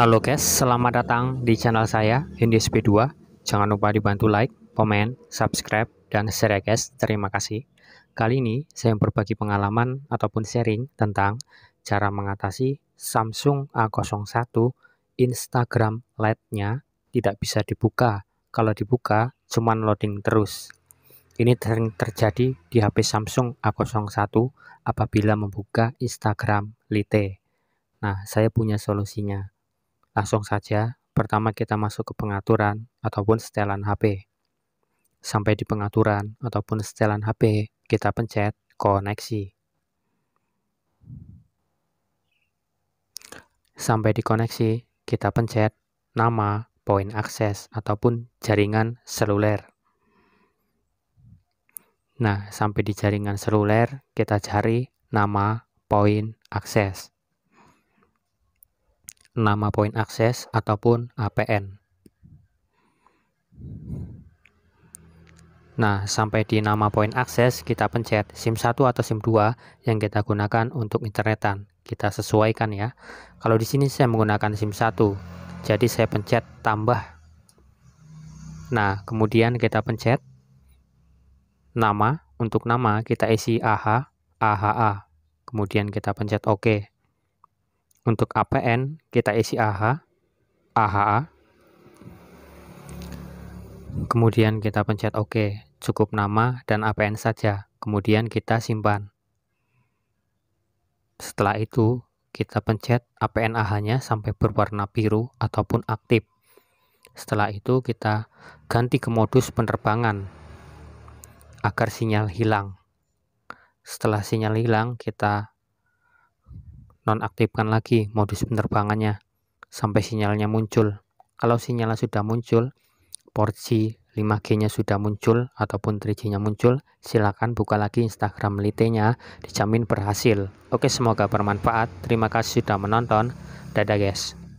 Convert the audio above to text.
Halo guys, selamat datang di channel saya Indies sp 2 Jangan lupa dibantu like, komen, subscribe, dan share ya guys. Terima kasih. Kali ini saya berbagi pengalaman ataupun sharing tentang cara mengatasi Samsung A01 Instagram LED-nya tidak bisa dibuka. Kalau dibuka, cuman loading terus. Ini sering terjadi di HP Samsung A01 apabila membuka Instagram Lite. Nah, saya punya solusinya Langsung saja, pertama kita masuk ke pengaturan ataupun setelan HP. Sampai di pengaturan ataupun setelan HP, kita pencet koneksi. Sampai di koneksi, kita pencet nama, poin akses, ataupun jaringan seluler. Nah, sampai di jaringan seluler, kita cari nama, poin, akses nama Point akses ataupun APN. Nah, sampai di nama Point akses kita pencet SIM1 atau SIM2 yang kita gunakan untuk internetan. Kita sesuaikan ya. Kalau di sini saya menggunakan SIM1, jadi saya pencet tambah. Nah, kemudian kita pencet nama. Untuk nama kita isi AHA, AHA. Kemudian kita pencet OK. Untuk APN, kita isi AH, AHA. Kemudian kita pencet OK, cukup nama dan APN saja. Kemudian kita simpan. Setelah itu, kita pencet APN AH-nya sampai berwarna biru ataupun aktif. Setelah itu kita ganti ke modus penerbangan agar sinyal hilang. Setelah sinyal hilang, kita nonaktifkan lagi modus penerbangannya sampai sinyalnya muncul. Kalau sinyalnya sudah muncul, porsi 5G-nya sudah muncul ataupun 3G-nya muncul, silakan buka lagi Instagram Lite-nya, dijamin berhasil. Oke, semoga bermanfaat. Terima kasih sudah menonton. Dadah guys.